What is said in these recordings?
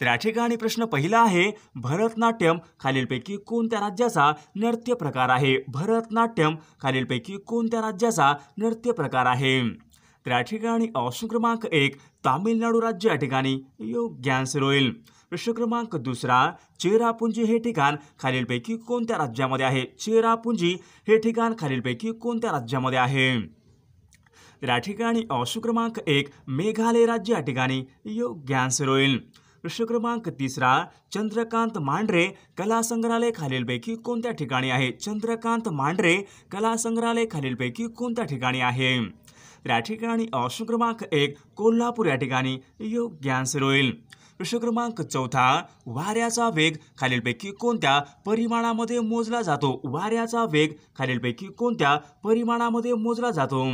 तर ठिकाणी प्रश्न पहिला आहे भरतनाट्यम खालीलपैकी कोणत्या राज्याचा नृत्य प्रकार आहे भरतनाट्यम खालीलपैकी कोणत्या राज्याचा नृत्य प्रकार आहे तर या ठिकाणी ऑप्शन क्रमांक एक तामिळनाडू राज्य या ठिकाणी योग्य आन्सर होईल प्रश्न क्रमांक दुसरा चेरापुंजी हे ठिकाण खालीलपैकी कोणत्या राज्यामध्ये आहे चेरापुंजी हे ठिकाण खालीलपैकी कोणत्या राज्यामध्ये आहे तर या ठिकाणी ऑप्शन क्रमांक एक मेघालय राज्य या ठिकाणी योग्य आन्सर होईल प्रश्न क्रमांक तिसरा चंद्रकांत मांढरे कला संग्रहालय खालीलपैकी कोणत्या ठिकाणी आहे चंद्रकांत मांढरे कला संग्रहालय खालीलपैकी कोणत्या ठिकाणी आहे या ठिकाणी ऑप्शन क्रमांक एक कोल्हापूर या ठिकाणी योग्य आन्सर होईल प्रश्न क्रमांक चौथा वाऱ्याचा वेग खालीलपैकी कोणत्या परिमाणामध्ये मोजला जातो वाऱ्याचा वेग खालीलपैकी कोणत्या परिमाणामध्ये मोजला जातो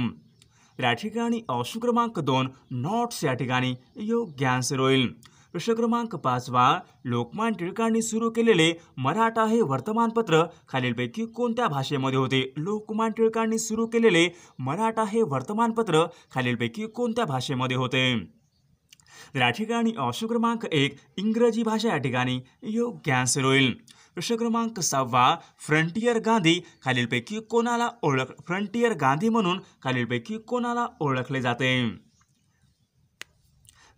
या ठिकाणी ऑप्शन क्रमांक दोन नॉट्स या ठिकाणी योग्य आन्सर होईल प्रश्न क्रमांक पाचवा लोकमान टिळकांनी सुरू केलेले मराठा हे वर्तमानपत्र खालीलपैकी कोणत्या भाषेमध्ये होते लोकमान टिळकांनी सुरू केलेले मराठा हे वर्तमानपत्र खालीलपैकी कोणत्या भाषेमध्ये होते या ठिकाणी ऑप्शन क्रमांक एक इंग्रजी भाषा या ठिकाणी योग्य आन्सर होईल प्रश्न क्रमांक सहावा फ्रंटियर गांधी खालीलपैकी कोणाला ओळख फ्रंटियर गांधी म्हणून खालीलपैकी कोणाला ओळखले जाते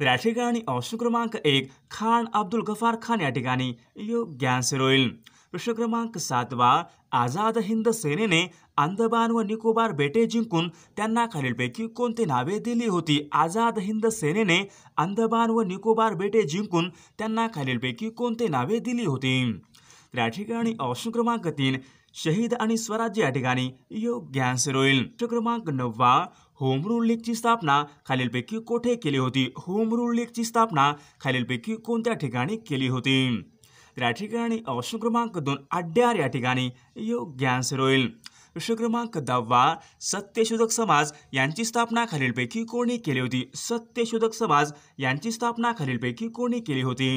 त्या ठिकाणी ऑप्शन क्रमांक एक खान अब्दुल गफार खान या ठिकाणी योग्य आन्सर होईल प्रश्न क्रमांक सातवा आझाद हिंद सेनेने अंदमान व निकोबार बेटे जिंकून त्यांना खालीलपैकी कोणती नावे दिली होती आझाद हिंद सेनेने अंदमान व निकोबार बेटे जिंकून त्यांना खालीलपैकी कोणती नावे दिली होती त्या या ठिकाणी ऑप्शन क्रमांक तीन शहीद आणि स्वराज्य या ठिकाणी योग्य आन्सर होईल प्रश्न क्रमांक नववा होम रूल लीगची स्थापना खालीलपैकी कोठे केली होती होम रूल लीगची स्थापना खालीलपैकी कोणत्या ठिकाणी केली होती तर या ठिकाणी ऑप्शन क्रमांक दोन अड्यार या ठिकाणी योग्य आन्सर होईल प्रश्न क्रमांक दहावा सत्यशोधक समाज यांची स्थापना खालीलपैकी कोणी केली होती सत्यशोधक समाज यांची स्थापना खालीलपैकी कोणी केली होती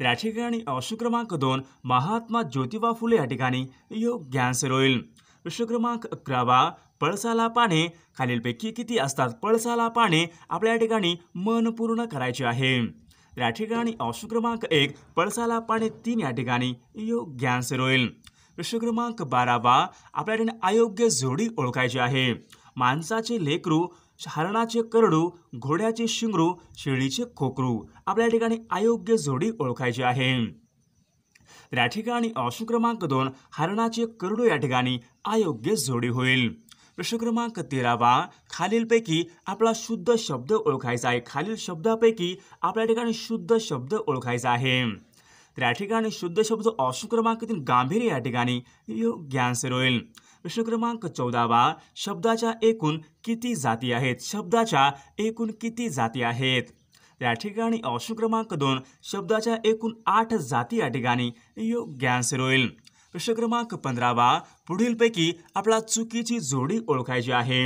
तर या ठिकाणी ऑप्शन क्रमांक दोन महात्मा ज्योतिबा फुले या ठिकाणी योग्य आन्सर होईल प्रश्न क्रमांक अकरावा पळसाला पाने खालीलपैकी किती असतात पळसाला पाने आपल्या ठिकाणी मन पूर्ण करायचे आहे या ठिकाणी ऑप्शन क्रमांक एक पळसाला पाने तीन या ठिकाणी योग्य आन्सर होईल प्रश्न क्रमांक बारावा ठिकाणी अयोग्य जोडी ओळखायची आहे माणसाचे लेकरू हरणाचे करडू घोड्याचे शिंगरू शेळीचे खोकरू आपल्या ठिकाणी अयोग्य जोडी ओळखायची आहे या ठिकाणी ऑप्शन क्रमांक दोन हरणाचे करडू या ठिकाणी अयोग्य जोडी होईल प्रश्न क्रमांक तेरावा खालीलपैकी आपला शुद्ध शब्द ओळखायचा आहे खालील शब्दापैकी आपल्या ठिकाणी शुद्ध शब्द ओळखायचा आहे तर या ठिकाणी शुद्ध शब्द ऑप्शन क्रमांक तीन गांभीर्य या ठिकाणी योग्य आन्सर होईल प्रश्न क्रमांक चौदावा शब्दाच्या एकूण किती जाती आहेत शब्दाच्या एकूण किती जाती आहेत या ठिकाणी ऑप्शन क्रमांक दोन शब्दाच्या एकूण आठ जाती या ठिकाणी योग्य आन्सर होईल प्रश्न क्रमांक पंधरावा पुढीलपैकी आपला चुकीची जोडी ओळखायची आहे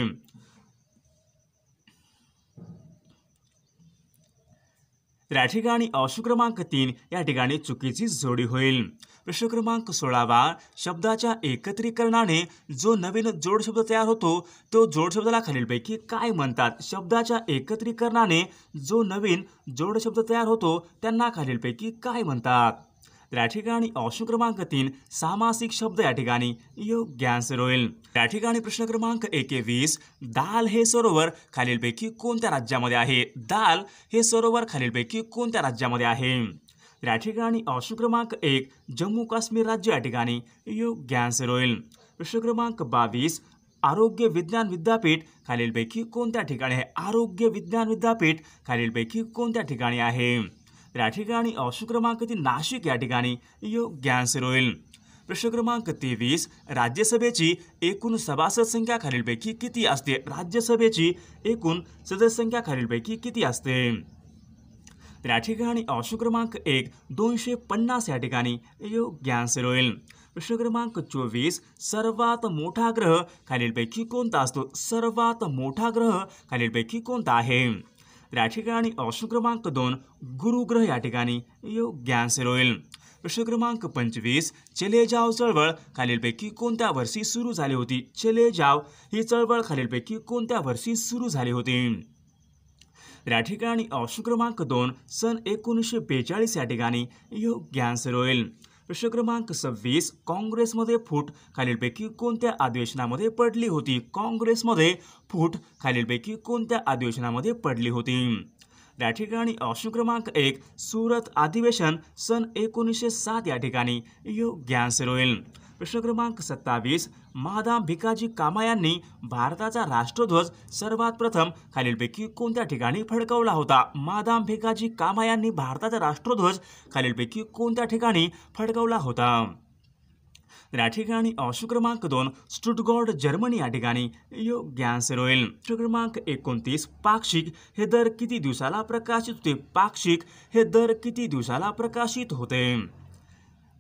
त्या ठिकाणी अंशू क्रमांक तीन या ठिकाणी चुकीची जोडी होईल प्रश्न क्रमांक सोळावा शब्दाच्या एकत्रीकरणाने जो नवीन जोड शब्द तयार होतो तो जोड शब्दाला खालीलपैकी काय म्हणतात शब्दाच्या एकत्रीकरणाने जो नवीन जोड शब्द तयार होतो त्यांना खालीलपैकी काय म्हणतात त्या ठिकाणी ऑप्शन क्रमांक तीन सामासिक शब्द या ठिकाणी योग्य आन्सर होईल त्या ठिकाणी प्रश्न क्रमांक एकेवीस दाल हे सरोवर खालीलपैकी कोणत्या राज्यामध्ये आहे दाल हे सरोवर खालीलपैकी कोणत्या राज्यामध्ये आहे त्या ठिकाणी ऑप्शन क्रमांक एक जम्मू काश्मीर राज्य या ठिकाणी योग्य आन्सर होईल प्रश्न क्रमांक बावीस आरोग्य विज्ञान विद्यापीठ खालीलपैकी कोणत्या ठिकाणी आहे आरोग्य विज्ञान विद्यापीठ खालीलपैकी कोणत्या ठिकाणी आहे तर या ठिकाणी ऑप्शन क्रमांक नाशिक या ठिकाणी योग्य आन्सर होईल प्रश्न क्रमांक तेवीस राज्यसभेची एकूण सभासद संख्या खालीलपैकी किती असते राज्यसभेची एकूण सदस्य संख्या खालीलपैकी किती असते तर या ठिकाणी ऑप्शन क्रमांक एक दोनशे पन्नास या ठिकाणी योग्य आन्सर होईल प्रश्न क्रमांक चोवीस सर्वात मोठा ग्रह खालीलपैकी कोणता असतो सर्वात मोठा ग्रह खालीलपैकी कोणता आहे त्या ठिकाणी क्रमांक दोन गुरुग्रह या ठिकाणी योग्य आन्सर होईल प्रश्न क्रमांक पंचवीस चले जाव चळवळ खालीलपैकी कोणत्या वर्षी सुरू झाली होती चले जाव ही चळवळ खालीलपैकी कोणत्या वर्षी सुरू झाली होती या ठिकाणी क्रमांक दोन सन एकोणीसशे बेचाळीस या ठिकाणी योग्य आन्सर होईल प्रश्न क्रमांक सव्वीस काँग्रेसमध्ये फूट खालीलपैकी कोणत्या अधिवेशनामध्ये पडली होती काँग्रेसमध्ये फूट खालीलपैकी कोणत्या अधिवेशनामध्ये पडली होती त्या ठिकाणी ऑप्शन क्रमांक एक सुरत अधिवेशन सन एकोणीसशे सात या ठिकाणी योग्य आन्सर होईल प्रश्न क्रमांक सत्तावीस मादाम भिकाजी कामा यांनी भारताचा राष्ट्रध्वज सर्वात प्रथम खालीलपैकी कोणत्या ठिकाणी फडकवला होता मादाम भिकाजी कामा यांनी भारताचा राष्ट्रध्वज खालीलपैकी कोणत्या ठिकाणी फडकवला होता तर या ठिकाणी ऑशू क्रमांक दोन स्टुटगॉर्ड जर्मनी या ठिकाणी योग्य आन्सर होईल क्रमांक एकोणतीस पाक्षिक हे दर किती दिवसाला प्रकाशित होते पाक्षिक हे दर किती दिवसाला प्रकाशित होते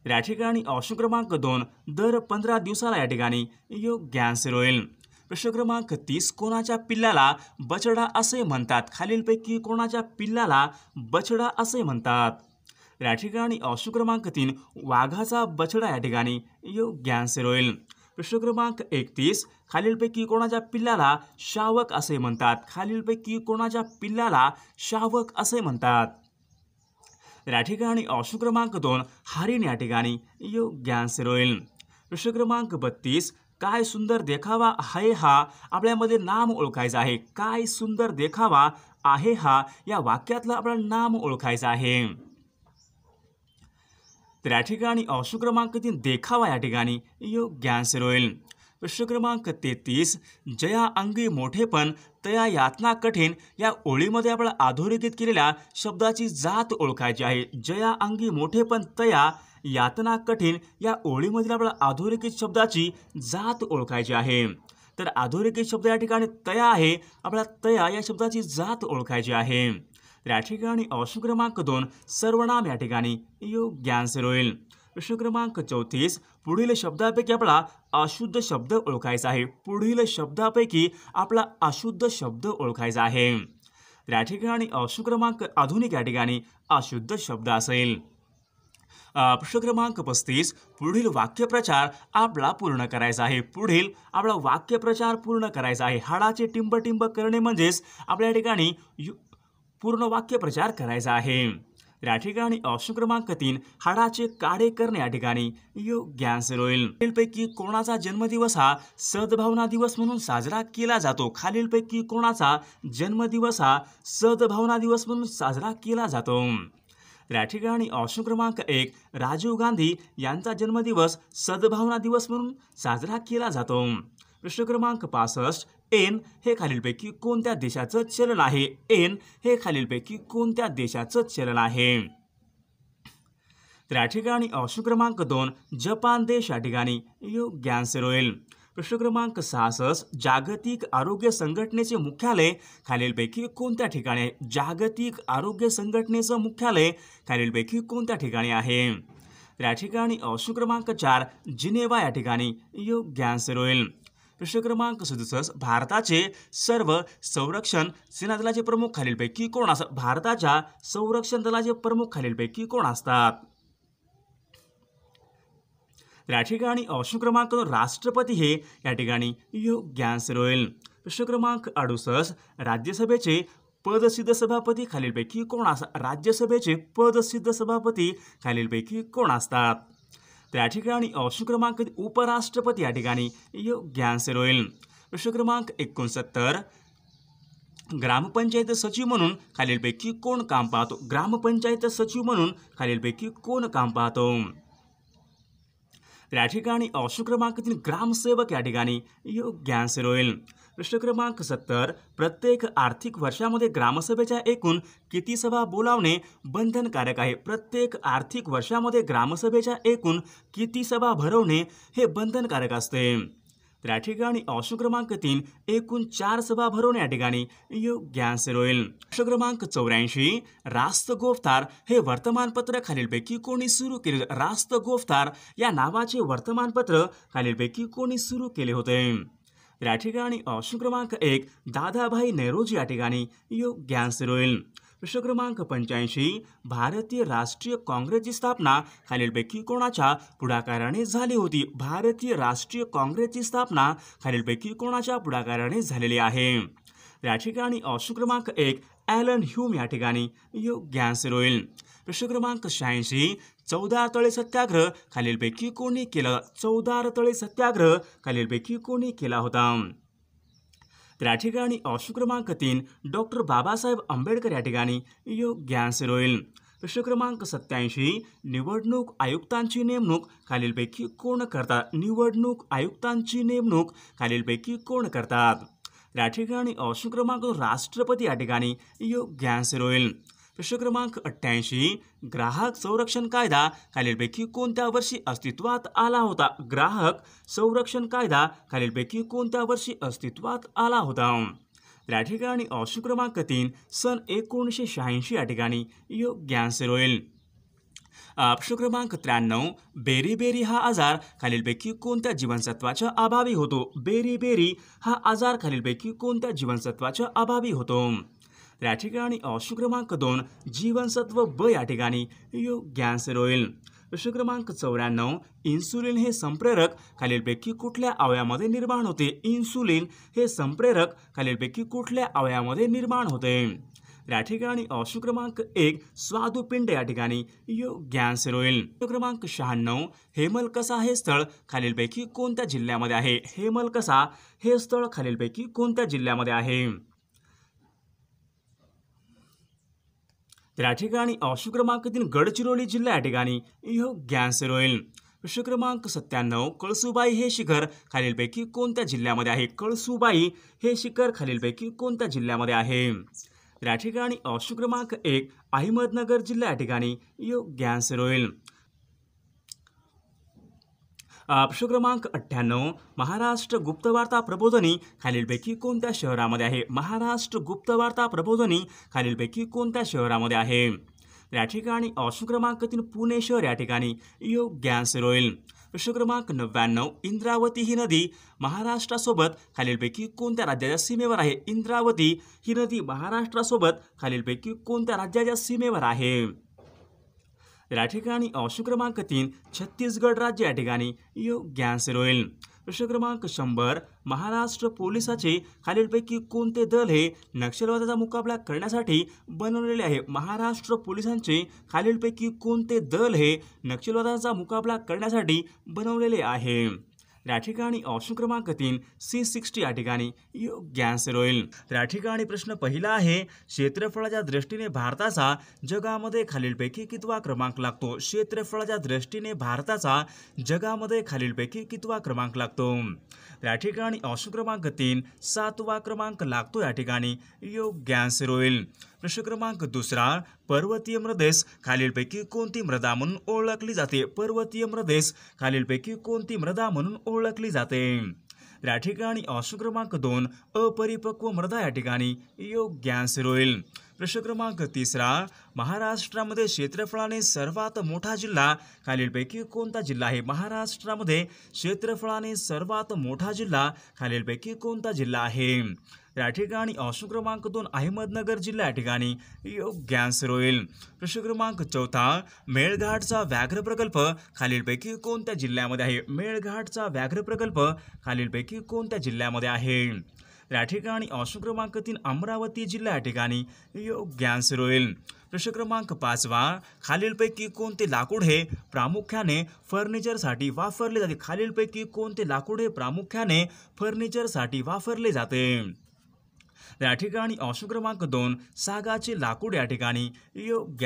तर या ठिकाणी ऑप्शन क्रमांक दोन दर पंधरा दिवसाला या ठिकाणी योग्य आन्सर होईल प्रश्न क्रमांक तीस कोणाच्या पिल्लाला बछडा असे म्हणतात खालीलपैकी कोणाच्या पिल्लाला बछडा असे म्हणतात या ठिकाणी अशु तीन वाघाचा बछडा या ठिकाणी योग्य आन्सर होईल प्रश्न क्रमांक एकतीस खालीलपैकी कोणाच्या पिल्लाला शावक असे म्हणतात खालीलपैकी कोणाच्या पिल्लाला शावक असे म्हणतात राठिकाणी या ठिकाणी अशु दोन हरिण या ठिकाणी योग्य आन्सर होईल प्रश्न क्रमांक बत्तीस काय सुंदर देखावा आहे हा आपल्यामध्ये नाम ओळखायचं आहे काय सुंदर देखावा आहे हा या वाक्यातलं आपला नाम ओळखायचं आहे तर या ठिकाणी अंश क्रमांक तीन देखावा या ठिकाणी योग्य आन्सर होईल प्रश्न क्रमांक तेहतीस जया अंगी मोठेपण तया यातना कठीण या ओळीमध्ये आपण अधोरेखित केलेल्या शब्दाची जात ओळखायची आहे जया अंगी मोठेपण तया यातना कठीण या ओळीमधील आपल्या अधोरेखित शब्दाची जात ओळखायची आहे तर अधोरेखित शब्द या ठिकाणी तया आहे आपल्या तया या शब्दाची जात ओळखायची आहे तर या ठिकाणी क्रमांक दोन सर्वनाम या ठिकाणी योग्य आन्सर होईल प्रश्न क्रमांक चौतीस पुढील शब्दापैकी आपला अशुद्ध शब्द ओळखायचा आहे पुढील शब्दापैकी आपला अशुद्ध शब्द ओळखायचा आहे तर या ठिकाणी अशुभ क्रमांक आधुनिक या ठिकाणी अशुद्ध शब्द असेल प्रश्न क्रमांक पस्तीस पुढील वाक्यप्रचार आपला पूर्ण करायचा आहे पुढील आपला वाक्यप्रचार पूर्ण करायचा आहे हाडाचे टिंब करणे म्हणजेच आपल्या ठिकाणी पूर्ण वाक्य प्रचार करायचा आहे या ठिकाणी ऑप्शन क्रमांक तीन हाडाचे काडे करणे या ठिकाणी योग्य आन्सर होईल खालीलपैकी कोणाचा जन्मदिवस हा सद्भावना दिवस म्हणून साजरा केला जातो खालीलपैकी कोणाचा जन्मदिवस हा सद्भावना दिवस म्हणून साजरा केला जातो या ठिकाणी ऑप्शन क्रमांक एक राजीव गांधी यांचा जन्मदिवस सद्भावना दिवस म्हणून साजरा केला जातो प्रश्न क्रमांक पासष्ट एन हे खालीलपैकी कोणत्या देशाचं चलन आहे एन हे खालीलपैकी कोणत्या देशाचं चलन आहे तर या ठिकाणी ऑप्शन क्रमांक दोन जपान देश या ठिकाणी योग्य आन्सर होईल प्रश्न क्रमांक सहासष्ट जागतिक आरोग्य संघटनेचे मुख्यालय खालीलपैकी कोणत्या ठिकाणी आहे जागतिक आरोग्य संघटनेचं मुख्यालय खालीलपैकी कोणत्या ठिकाणी आहे तर या ठिकाणी ऑप्शन क्रमांक चार जिनेवा या ठिकाणी योग्य आन्सर होईल प्रश्न क्रमांक सदुसष्ट भारताचे सर्व संरक्षण सेना दलाचे प्रमुख खालीलपैकी कोण असतात भारताच्या संरक्षण दलाचे प्रमुख खालीलपैकी कोण असतात या ठिकाणी ऑप्शन क्रमांक राष्ट्रपती हे या ठिकाणी आन्सर होईल प्रश्न क्रमांक अडुसष्ट राज्यसभेचे पदसिद्ध सभापती खालीलपैकी कोण असतात राज्यसभेचे पदसिद्ध सभापती खालीलपैकी कोण असतात त्या ठिकाणी ऑप्शन क्रमांक उपराष्ट्रपती या ठिकाणी योग्य आन्सर होईल प्रश्न क्रमांक एकोणसत्तर ग्रामपंचायत सचिव म्हणून खालीलपैकी कोण काम पाहतो ग्रामपंचायत सचिव म्हणून खालीलपैकी कोण काम पाहतो त्या ठिकाणी क्रमांक तीन ग्रामसेवक या ठिकाणी योग्यांशन होईल प्रश्न क्रमांक सत्तर प्रत्येक आर्थिक वर्षामध्ये ग्रामसभेच्या एकूण किती सभा बोलावणे बंधनकारक आहे प्रत्येक आर्थिक वर्षामध्ये ग्रामसभेच्या एकूण किती सभा भरवणे हे बंधनकारक असते त्या ठिकाणी ऑप्शन क्रमांक तीन एकूण चार सभा भरवणे या ठिकाणी योग्य आन्सर होईल ऑप्शन क्रमांक चौऱ्याऐंशी रास्त गोफ्तार हे वर्तमानपत्र खालीलपैकी कोणी सुरू केले रास्त गोफ्तार या नावाचे वर्तमानपत्र खालीलपैकी कोणी सुरू केले होते राठीगाणी या ठिकाणी ऑप्शन क्रमांक एक दादाभाई नेहरूजी या ठिकाणी योग्य आन्सर होईल प्रश्न क्रमांक पंच्याऐंशी भारतीय राष्ट्रीय काँग्रेसची स्थापना खालीलपैकी कोणाच्या पुढाकाराने झाली होती भारतीय राष्ट्रीय काँग्रेसची स्थापना खालीलपैकी कोणाच्या पुढाकाराने झालेली आहे या ठिकाणी ऑप्शन क्रमांक एक ॲलन ह्यूम या ठिकाणी आन्सर होईल प्रश्न क्रमांक शहाऐंशी चौदा तळे सत्याग्रह खालीलपैकी कोणी केला चौदा तळे सत्याग्रह खालीलपैकी कोणी केला होता त्या ठिकाणी क्रमांक तीन डॉक्टर बाबासाहेब आंबेडकर या ठिकाणी योग्य आन्सर होईल प्रश्न क्रमांक सत्याऐंशी निवडणूक आयुक्तांची नेमणूक खालीलपैकी कोण करतात निवडणूक आयुक्तांची नेमणूक खालीलपैकी कोण करतात या ठिकाणी क्रमांक राष्ट्रपती या ठिकाणी योग्य आन्सर होईल प्रश्न क्रमांक अठ्ठ्याऐंशी ग्राहक संरक्षण कायदा खालीलपैकी कोणत्या वर्षी अस्तित्वात आला होता ग्राहक संरक्षण कायदा खालीलपैकी कोणत्या वर्षी अस्तित्वात आला होता या ठिकाणी ऑप्शन क्रमांक तीन सन एकोणीसशे शहाऐंशी या ठिकाणी योग्य आन्सर होईल ऑप्शन क्रमांक त्र्याण्णव बेरी बेरी हा आजार खालीलपैकी कोणत्या जीवनसत्वाच्या अभावी होतो बेरी बेरी हा आजार खालीलपैकी कोणत्या जीवनसत्वाच्या अभावी होतो या ठिकाणी ऑप्शन क्रमांक दोन जीवनसत्व ब या ठिकाणी योग्य आन्सर होईल क्रमांक चौऱ्याण्णव इन्सुलिन हे संप्रेरक खालीलपैकी कुठल्या अवयामध्ये निर्माण होते इन्सुलिन हे संप्रेरक खालीलपैकी कुठल्या अवयामध्ये निर्माण होते या ठिकाणी ऑप्शन क्रमांक एक स्वादुपिंड या ठिकाणी योग्य आन्सर होईल क्रमांक शहाण्णव हेमलकसा हे स्थळ खालीलपैकी कोणत्या जिल्ह्यामध्ये आहे हेमलकसा हे स्थळ खालीलपैकी कोणत्या जिल्ह्यामध्ये आहे त्या ठिकाणी अंश क्रमांक तीन गडचिरोली जिल्हा या ठिकाणी इहो गॅन्सर होईल प्रश्न क्रमांक सत्त्याण्णव कळसुबाई हे शिखर खालीलपैकी कोणत्या जिल्ह्यामध्ये आहे कळसुबाई हे शिखर खालीलपैकी कोणत्या जिल्ह्यामध्ये आहे त्या या ठिकाणी क्रमांक एक अहमदनगर जिल्हा या ठिकाणी इहो गॅन्सर होईल प्रश्न क्रमांक अठ्ठ्याण्णव महाराष्ट्र गुप्तवार्ता प्रबोधनी खालीलपैकी कोणत्या शहरामध्ये आहे महाराष्ट्र गुप्तवार्ता प्रबोधनी खालीलपैकी कोणत्या शहरामध्ये आहे या ठिकाणी ऑप्शन क्रमांक तीन पुणे शहर या ठिकाणी आन्सर रोईल प्रश्न क्रमांक नव्याण्णव इंद्रावती ही नदी महाराष्ट्रासोबत खालीलपैकी कोणत्या राज्याच्या सीमेवर आहे इंद्रावती ही नदी महाराष्ट्रासोबत खालीलपैकी कोणत्या राज्याच्या सीमेवर आहे या ठिकाणी अंश क्रमांक तीन छत्तीसगड राज्य या ठिकाणी योग्य आन्सर होईल प्रश्न क्रमांक शंभर महाराष्ट्र पोलिसाचे खालीलपैकी कोणते दल हे नक्षलवादाचा मुकाबला करण्यासाठी बनवलेले आहे महाराष्ट्र पोलिसांचे खालीलपैकी कोणते दल हे नक्षलवादाचा मुकाबला करण्यासाठी बनवलेले आहे या ठिकाणी ऑप्शन क्रमांक तीन सी सिक्स्टी या ठिकाणी योग्य आन्सर होईल या ठिकाणी प्रश्न पहिला आहे क्षेत्रफळाच्या दृष्टीने भारताचा जगामध्ये खालीलपैकी कितवा क्रमांक लागतो क्षेत्रफळाच्या दृष्टीने भारताचा जगामध्ये खालीलपैकी कितवा क्रमांक लागतो त्या या ठिकाणी ऑप्शन क्रमांक तीन सातवा क्रमांक लागतो या ठिकाणी योग्य आन्सर होईल प्रश्न क्रमांक दुसरा पर्वतीय मृदेश खालीलपैकी कोणती मृदा म्हणून ओळखली जाते पर्वतीय मृदेश खालीलपैकी कोणती मृदा म्हणून ओळखली जाते या ठिकाणी ऑप्शन क्रमांक दोन अपरिपक्व मृदा या ठिकाणी आन्सर होईल प्रश्न क्रमांक तिसरा महाराष्ट्रामध्ये क्षेत्रफळाने सर्वात मोठा जिल्हा खालीलपैकी कोणता जिल्हा आहे महाराष्ट्रामध्ये क्षेत्रफळाने सर्वात मोठा जिल्हा खालीलपैकी कोणता जिल्हा आहे या ठिकाणी ऑप्शन क्रमांक दोन अहमदनगर जिल्हा या ठिकाणी योग्य आन्सर होईल प्रश्न क्रमांक चौथा मेळघाटचा व्याघ्र प्रकल्प खालीलपैकी कोणत्या जिल्ह्यामध्ये आहे मेळघाटचा व्याघ्र प्रकल्प खालीलपैकी कोणत्या जिल्ह्यामध्ये आहे या ठिकाणी ऑप्शन क्रमांक तीन अमरावती जिल्हा या ठिकाणी योग्य आन्सर होईल प्रश्न क्रमांक पाचवा खालीलपैकी कोणते लाकूड हे प्रामुख्याने फर्निचरसाठी वापरले जाते खालीलपैकी कोणते लाकूड हे प्रामुख्याने फर्निचरसाठी वापरले जाते या ठिकाणी अंश क्रमांक दोन सागाचे लाकूड या ठिकाणी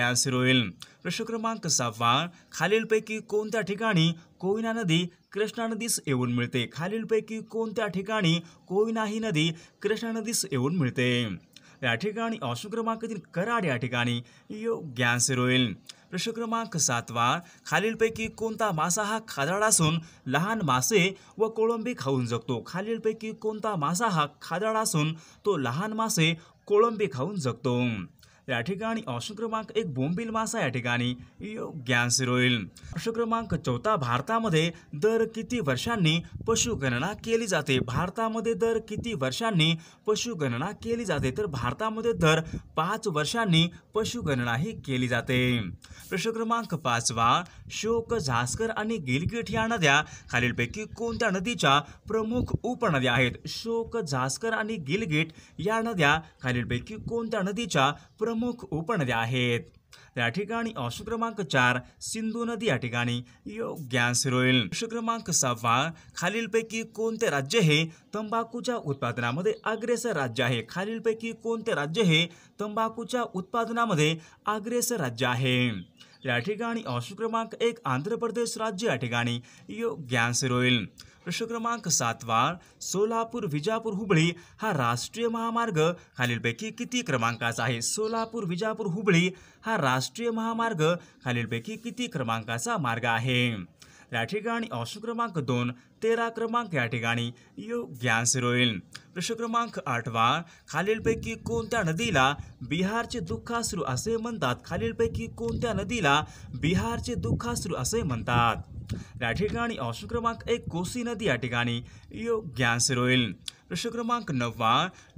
आन्सर होईल प्रश्न क्रमांक सहावा खालीलपैकी कोणत्या ठिकाणी कोयना नदी कृष्णा नदीस येऊन मिळते खालीलपैकी कोणत्या ठिकाणी कोयना ही नदी कृष्णा नदीस येऊन मिळते या ठिकाणी ऑप्शन क्रमांकातील कराड या ठिकाणी यो होईल प्रश्न क्रमांक सातवा खालीलपैकी कोणता मासा हा खादळ असून लहान मासे व कोळंबी खाऊन जगतो खालीलपैकी कोणता मासा हा खादळ असून तो लहान मासे कोळंबी खाऊन जगतो या ठिकाणी अंश क्रमांक एक बोंबिल मासा या ठिकाणी योग्यांश होईल अंश क्रमांक चौथा भारतामध्ये दर किती वर्षांनी पशुगणना केली जाते भारतामध्ये दर किती वर्षांनी पशुगणना केली जाते तर भारतामध्ये दर पाच वर्षांनी पशुगणना ही केली जाते प्रश्न क्रमांक पाचवा शोक झास्कर आणि गिलगिट या नद्या खालीलपैकी कोणत्या नदीच्या प्रमुख उपनद्या आहेत शोक झास्कर आणि गिलगिट या नद्या खालीलपैकी कोणत्या नदीच्या प्रमुख प्रमुख उपनद्या आहेत क्रमांक चार सिंधु नदी या ठिकाणी योग्य होईल अंश क्रमांक सहावा खालीलपैकी कोणते राज्य हे तंबाखूच्या उत्पादनामध्ये अग्रेसर राज्य आहे खालीलपैकी को राज्य है हे उत्पादना उत्पादनामध्ये अग्रेसर राज्य है या ठिकाणी क्रमांक एक आंध्र प्रदेश राज्य या ठिकाणी हो प्रश्न क्रमांक सातवा सोलापूर विजापूर हुबळी हा राष्ट्रीय महामार्ग खालीलपैकी किती क्रमांकाचा आहे सोलापूर विजापूर हुबळी हा राष्ट्रीय महामार्ग खालीलपैकी किती क्रमांकाचा मार्ग आहे या ठिकाणी ऑप्शन क्रमांक दोन तेरा क्रमांक या ठिकाणी योग्य आन्सर होईल प्रश्न क्रमांक आठवा खालीलपैकी कोणत्या नदीला बिहारचे दुःखासरू असे म्हणतात खालीलपैकी कोणत्या नदीला बिहारचे दुःखासरू असे म्हणतात या ठिकाणी अंश क्रमांक एक कोसी नदी या ठिकाणी योग्यांश होईल प्रश्न क्रमांक नववा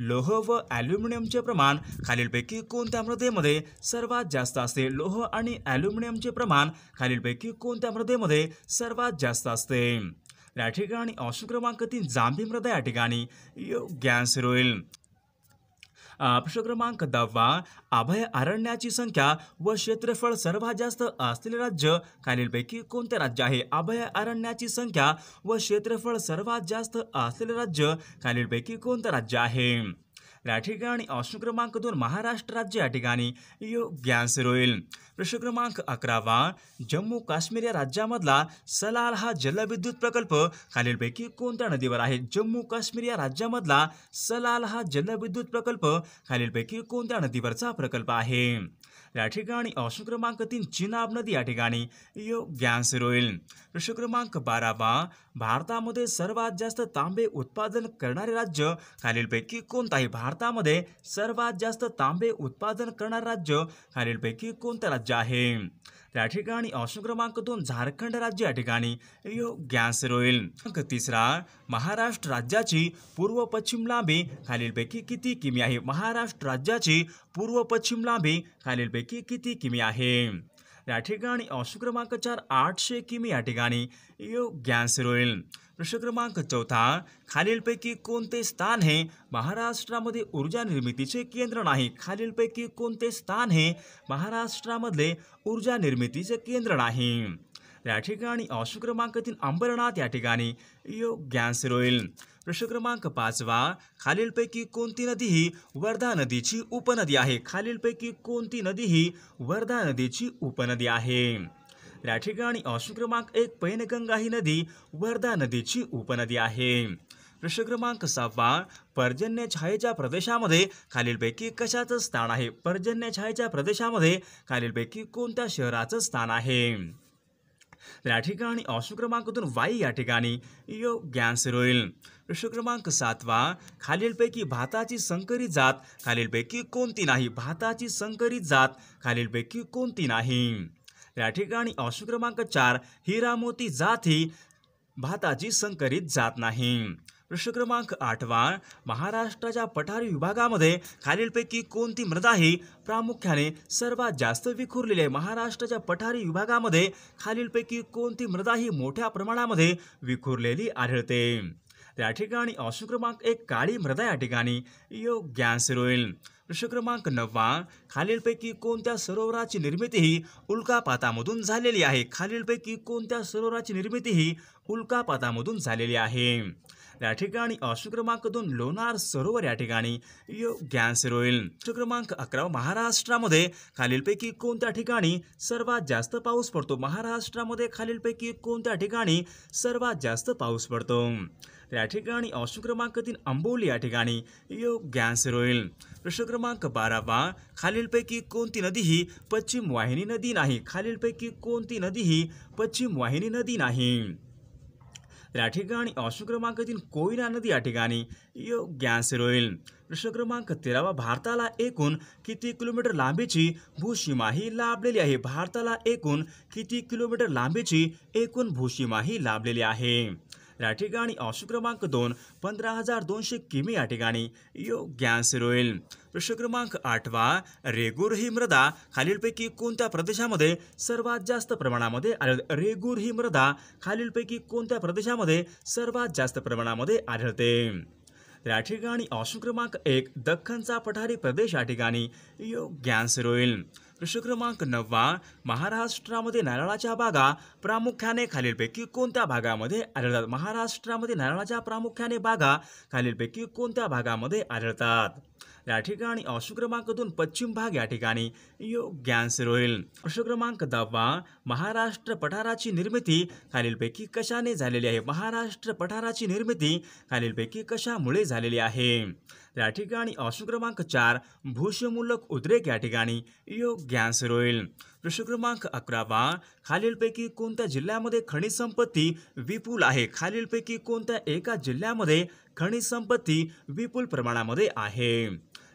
लोह व ॲल्युमिनियमचे प्रमाण खालीलपैकी कोणत्या मृदेमध्ये सर्वात जास्त असते लोह आणि ॲल्युमिनियमचे प्रमाण खालीलपैकी कोणत्या मृदेमध्ये सर्वात जास्त असते या ठिकाणी अंश क्रमांक तीन जांभी मृदा या ठिकाणी योग्यांश होईल प्रश्न क्रमांक दहावा अभय अरण्याची संख्या व क्षेत्रफळ सर्वात जास्त असलेले राज्य खालीलपैकी कोणते राज्य आहे अभय अरण्याची संख्या व क्षेत्रफळ सर्वात जास्त असलेले राज्य खालीलपैकी कोणतं राज्य आहे या ठिकाणी ऑप्शन क्रमांक दोन महाराष्ट्र राज्य या ठिकाणी योग्य आन्सर होईल प्रश्न क्रमांक अकरावा जम्मू काश्मीर या राज्यामधला सलाल हा जलविद्युत प्रकल्प खालीलपैकी कोणत्या नदीवर आहे जम्मू काश्मीर या राज्यामधला सलाल हा जलविद्युत प्रकल्प खालीलपैकी कोणत्या नदीवरचा प्रकल्प आहे या ठिकाणी ऑप्शन क्रमांक तीन चिनाब नदी या ठिकाणी योग्य आन्सर होईल प्रश्न क्रमांक बारावा भारतामध्ये सर्वात जास्त तांबे उत्पादन करणारे राज्य खालीलपैकी कोणतं आहे भारतामध्ये सर्वात जास्त तांबे उत्पादन करणारे राज्य खालीलपैकी कोणतं राज्य आहे त्या ठिकाणी ऑप्शन क्रमांक दोन झारखंड राज्य या ठिकाणी योग्य आन्सर होईल तिसरा महाराष्ट्र राज्याची पूर्व पश्चिम लांबी खालीलपैकी किती किमी आहे महाराष्ट्र राज्याची पूर्व पश्चिम लांबी खालीलपैकी किती किमी आहे या ठिकाणी अंश क्रमांक चार आठशे किमी या ठिकाणी योग्यांश होईल प्रश्न क्रमांक चौथा खालीलपैकी कोणते स्थान हे महाराष्ट्रामध्ये ऊर्जा निर्मितीचे केंद्र नाही खालीलपैकी कोणते स्थान हे महाराष्ट्रामधले ऊर्जा निर्मितीचे केंद्र नाही या ठिकाणी अंश क्रमांक तीन अंबरनाथ या ठिकाणी योग्यांसर होईल प्रश्न क्रमांक पाचवा खालीलपैकी कोणती नदी ही वर्धा नदीची उपनदी आहे खालीलपैकी कोणती नदी ही वर्धा नदीची उपनदी आहे या ठिकाणी अंश क्रमांक एक पैनगंगा ही नदी वर्धा नदीची उपनदी आहे प्रश्न क्रमांक सहावा पर्जन्य छायेच्या प्रदेशामध्ये खालीलपैकी कशाचं स्थान आहे पर्जन्य छायेच्या प्रदेशामध्ये खालीलपैकी कोणत्या शहराचं स्थान आहे तर या ठिकाणी क्रमांक दोन वाई या ठिकाणी योग्यांसर होईल प्रश्न क्रमांक सातवा खालीलपैकी भाताची संकरित जात खालीलपैकी कोणती नाही भाताची संकरित जात खालीलपैकी कोणती नाही या ठिकाणी अंश क्रमांक चार हिरामोती जात ही भाताची संकरीत जात नाही प्रश्न क्रमांक आठवा महाराष्ट्राच्या पठारी विभागामध्ये खालीलपैकी कोणती मृदा ही प्रामुख्याने सर्वात जास्त विखुरलेली आहे महाराष्ट्राच्या पठारी विभागामध्ये खालीलपैकी कोणती मृदा ही मोठ्या प्रमाणामध्ये विखुरलेली आढळते त्या ठिकाणी ऑप्शन क्रमांक एक काळी मृदा या ठिकाणी योग्यांश होईल प्रश्न क्रमांक नववा खालीलपैकी कोणत्या सरोवराची निर्मिती ही उल्कापातामधून झालेली आहे खालीलपैकी कोणत्या सरोवराची निर्मिती ही उल्कापातामधून झालेली आहे या ठिकाणी अश्व क्रमांक दोन लोणार सरोवर या ठिकाणी आन्सर होईल क्रमांक अकरा महाराष्ट्रामध्ये खालीलपैकी कोणत्या ठिकाणी सर्वात जास्त पाऊस पडतो महाराष्ट्रामध्ये खालीलपैकी कोणत्या ठिकाणी सर्वात जास्त पाऊस पडतो या ठिकाणी अश्व क्रमांक तीन अंबोली या ठिकाणी आन्सर होईल प्रश्न क्रमांक बारावा खालीलपैकी कोणती नदी ही पश्चिम वाहिनी नदी नाही खालीलपैकी कोणती नदी ही पश्चिम वाहिनी नदी नाही या ठिकाणी ऑप्शन क्रमांक तीन कोयना नदी या ठिकाणी योग्य आन्सर होईल प्रश्न क्रमांक तेरावा भारताला एकूण किती किलोमीटर लांबीची भूशिमाही लाभलेली आहे भारताला एकूण किती किलोमीटर लांबीची एकूण भूशिमाही लाभलेली आहे या ठिकाणी अंश क्रमांक दोन पंधरा हजार दोनशे किमी या ठिकाणी आन्सर होईल प्रश्न क्रमांक आठवा रेगूर ही मृदा खालीलपैकी कोणत्या प्रदेशामध्ये सर्वात जास्त प्रमाणामध्ये रेगूर ही मृदा खालीलपैकी कोणत्या प्रदेशामध्ये सर्वात जास्त प्रमाणामध्ये आढळते या ठिकाणी ऑप्शन क्रमांक एक दख्खनचा पठारी प्रदेश या ठिकाणी आन्सर होईल प्रश्न क्रमांक नववा महाराष्ट्रामध्ये नारळाच्या बागा प्रामुख्याने खालीलपैकी कोणत्या भागामध्ये आढळतात महाराष्ट्रामध्ये नारळाच्या प्रामुख्याने बागा खालीलपैकी कोणत्या भागामध्ये आढळतात या ठिकाणी अशुक्रमांक दोन पश्चिम भाग या ठिकाणी योग्यांश होईल अशुक्रमांक क्रमांक दहावा महाराष्ट्र पठाराची निर्मिती खालीलपैकी कशाने झालेली आहे महाराष्ट्र पठाराची निर्मिती खालीलपैकी कशामुळे झालेली आहे या ठिकाणी चार भूषमूलक उद्रेक या ठिकाणी योग होईल प्रश्न क्रमांक अकरावा खालीलपैकी कोणत्या जिल्ह्यामध्ये खनिज संपत्ती विपुल आहे खालीलपैकी कोणत्या एका जिल्ह्यामध्ये खनिज संपत्ती विपुल प्रमाणामध्ये आहे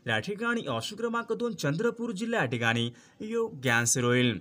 या ठिकाणी ऑप्शन दोन चंद्रपूर जिल्हा या ठिकाणी योग्य आन्सर होईल